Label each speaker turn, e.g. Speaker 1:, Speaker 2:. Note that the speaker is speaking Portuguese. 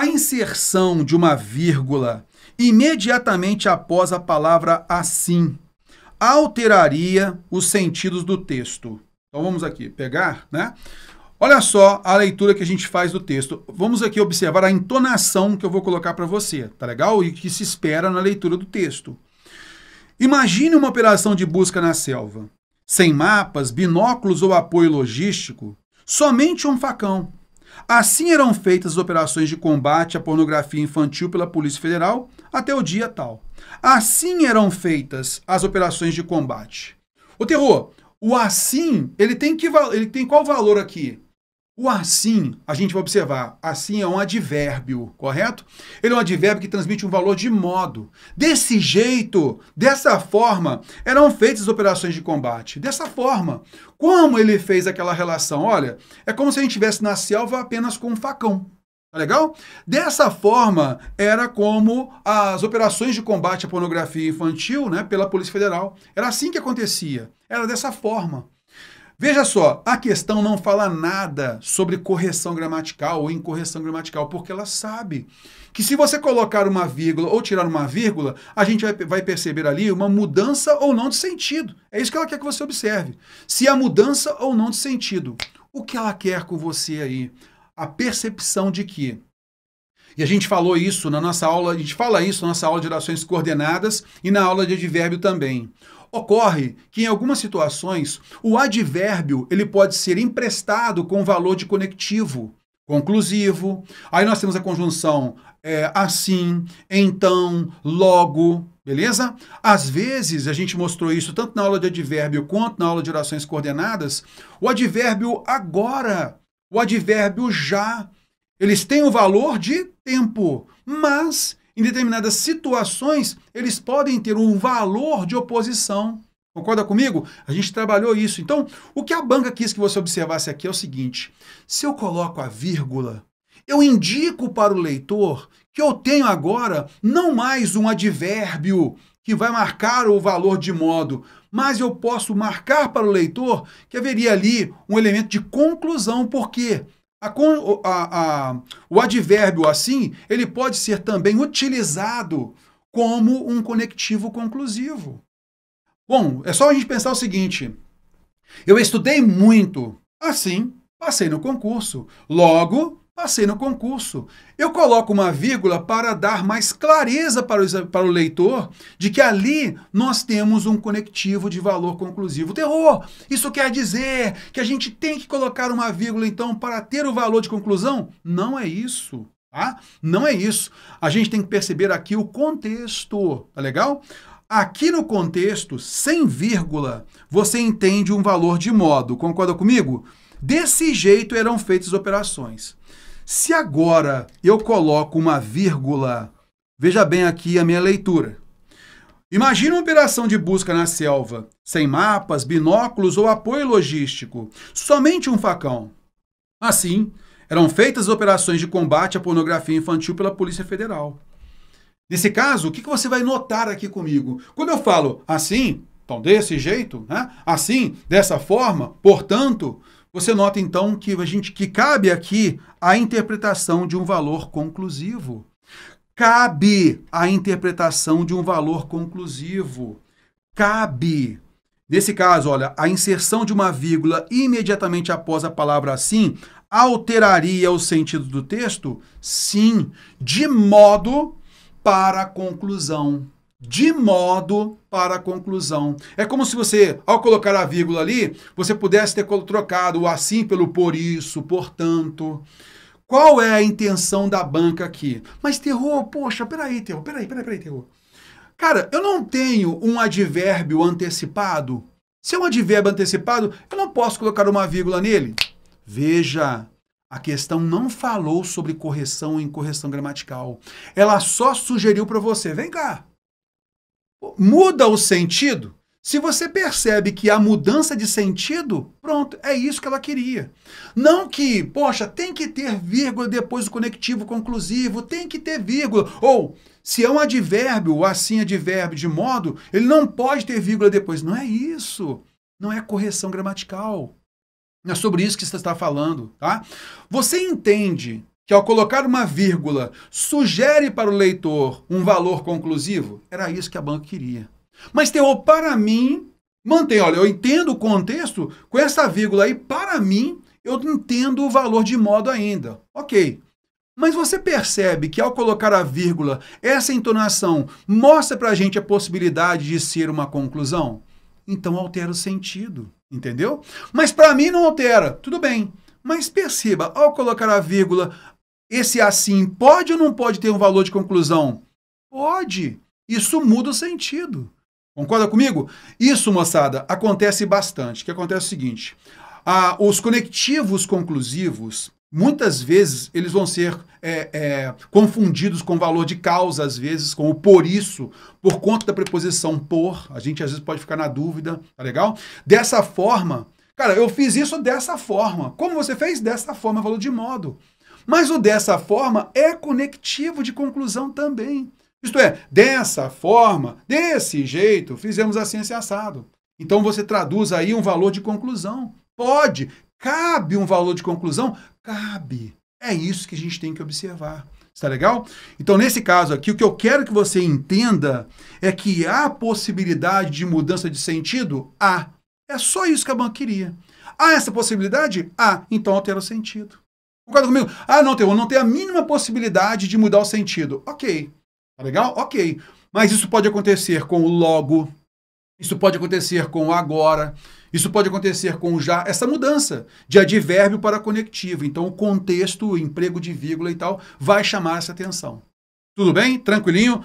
Speaker 1: A inserção de uma vírgula imediatamente após a palavra assim alteraria os sentidos do texto. Então vamos aqui pegar, né? Olha só a leitura que a gente faz do texto. Vamos aqui observar a entonação que eu vou colocar para você, tá legal? E que se espera na leitura do texto. Imagine uma operação de busca na selva. Sem mapas, binóculos ou apoio logístico, somente um facão. Assim eram feitas as operações de combate à pornografia infantil pela Polícia Federal até o dia tal. Assim eram feitas as operações de combate. O terror, o assim, ele tem, que, ele tem qual valor aqui? O assim, a gente vai observar, assim é um advérbio, correto? Ele é um advérbio que transmite um valor de modo. Desse jeito, dessa forma, eram feitas as operações de combate. Dessa forma. Como ele fez aquela relação? Olha, é como se a gente estivesse na selva apenas com um facão. Tá legal? Dessa forma, era como as operações de combate à pornografia infantil né, pela Polícia Federal. Era assim que acontecia. Era dessa forma. Veja só, a questão não fala nada sobre correção gramatical ou incorreção gramatical, porque ela sabe que se você colocar uma vírgula ou tirar uma vírgula, a gente vai, vai perceber ali uma mudança ou não de sentido. É isso que ela quer que você observe. Se há mudança ou não de sentido. O que ela quer com você aí? A percepção de que e a gente falou isso na nossa aula, a gente fala isso na nossa aula de orações coordenadas e na aula de advérbio também. Ocorre que em algumas situações o advérbio ele pode ser emprestado com valor de conectivo, conclusivo. Aí nós temos a conjunção é, assim, então, logo, beleza? Às vezes, a gente mostrou isso tanto na aula de advérbio quanto na aula de orações coordenadas, o advérbio agora, o advérbio já, eles têm o valor de tempo, mas em determinadas situações, eles podem ter um valor de oposição. Concorda comigo? A gente trabalhou isso. Então, o que a banca quis que você observasse aqui é o seguinte: se eu coloco a vírgula, eu indico para o leitor que eu tenho agora não mais um advérbio que vai marcar o valor de modo, mas eu posso marcar para o leitor que haveria ali um elemento de conclusão. Por quê? A, a, a, o advérbio assim, ele pode ser também utilizado como um conectivo conclusivo. Bom, é só a gente pensar o seguinte: eu estudei muito, assim, passei no concurso. Logo, Passei no concurso. Eu coloco uma vírgula para dar mais clareza para o, para o leitor de que ali nós temos um conectivo de valor conclusivo. Terror! Isso quer dizer que a gente tem que colocar uma vírgula, então, para ter o valor de conclusão? Não é isso. Tá? Não é isso. A gente tem que perceber aqui o contexto. Tá legal? Aqui no contexto, sem vírgula, você entende um valor de modo. Concorda comigo? Desse jeito eram feitas as operações. Se agora eu coloco uma vírgula, veja bem aqui a minha leitura. Imagina uma operação de busca na selva, sem mapas, binóculos ou apoio logístico, somente um facão. Assim, eram feitas operações de combate à pornografia infantil pela Polícia Federal. Nesse caso, o que você vai notar aqui comigo? Quando eu falo assim, então desse jeito, né? assim, dessa forma, portanto, você nota então que a gente que cabe aqui a interpretação de um valor conclusivo. Cabe a interpretação de um valor conclusivo. Cabe. Nesse caso, olha, a inserção de uma vírgula imediatamente após a palavra assim alteraria o sentido do texto? Sim, de modo para a conclusão de modo para a conclusão. É como se você, ao colocar a vírgula ali, você pudesse ter trocado o assim pelo por isso, portanto. Qual é a intenção da banca aqui? Mas terror, poxa, peraí, terror, peraí, peraí, peraí, terror. Cara, eu não tenho um advérbio antecipado. Se é um advérbio antecipado, eu não posso colocar uma vírgula nele. Veja, a questão não falou sobre correção em incorreção gramatical. Ela só sugeriu para você, vem cá, muda o sentido. Se você percebe que há mudança de sentido, pronto, é isso que ela queria. Não que, poxa, tem que ter vírgula depois do conectivo conclusivo, tem que ter vírgula. Ou, se é um advérbio, ou assim advérbio de modo, ele não pode ter vírgula depois. Não é isso. Não é correção gramatical. É sobre isso que você está falando, tá? Você entende que ao colocar uma vírgula sugere para o leitor um valor conclusivo, era isso que a banca queria. Mas o para mim, mantém, olha, eu entendo o contexto com essa vírgula aí, para mim, eu entendo o valor de modo ainda. Ok. Mas você percebe que ao colocar a vírgula, essa entonação mostra para a gente a possibilidade de ser uma conclusão? Então altera o sentido, entendeu? Mas para mim não altera, tudo bem. Mas perceba, ao colocar a vírgula, esse assim pode ou não pode ter um valor de conclusão? Pode. Isso muda o sentido. Concorda comigo? Isso, moçada, acontece bastante. O que acontece é o seguinte: ah, os conectivos conclusivos, muitas vezes, eles vão ser é, é, confundidos com o valor de causa, às vezes, com o por isso, por conta da preposição por. A gente às vezes pode ficar na dúvida, tá legal? Dessa forma, cara, eu fiz isso dessa forma. Como você fez? Dessa forma, valor de modo. Mas o dessa forma é conectivo de conclusão também. Isto é, dessa forma, desse jeito, fizemos a ciência assado. Então você traduz aí um valor de conclusão. Pode, cabe um valor de conclusão? Cabe. É isso que a gente tem que observar. Está legal? Então, nesse caso aqui, o que eu quero que você entenda é que há possibilidade de mudança de sentido? Há. É só isso que a banca queria. Há essa possibilidade? Há. Então altera o sentido. Concorda comigo? Ah, não, Teu, não tem a mínima possibilidade de mudar o sentido. Ok. Tá legal? Ok. Mas isso pode acontecer com o logo, isso pode acontecer com o agora, isso pode acontecer com o já, essa mudança de advérbio para conectivo. Então, o contexto, o emprego de vírgula e tal, vai chamar essa atenção. Tudo bem? Tranquilinho?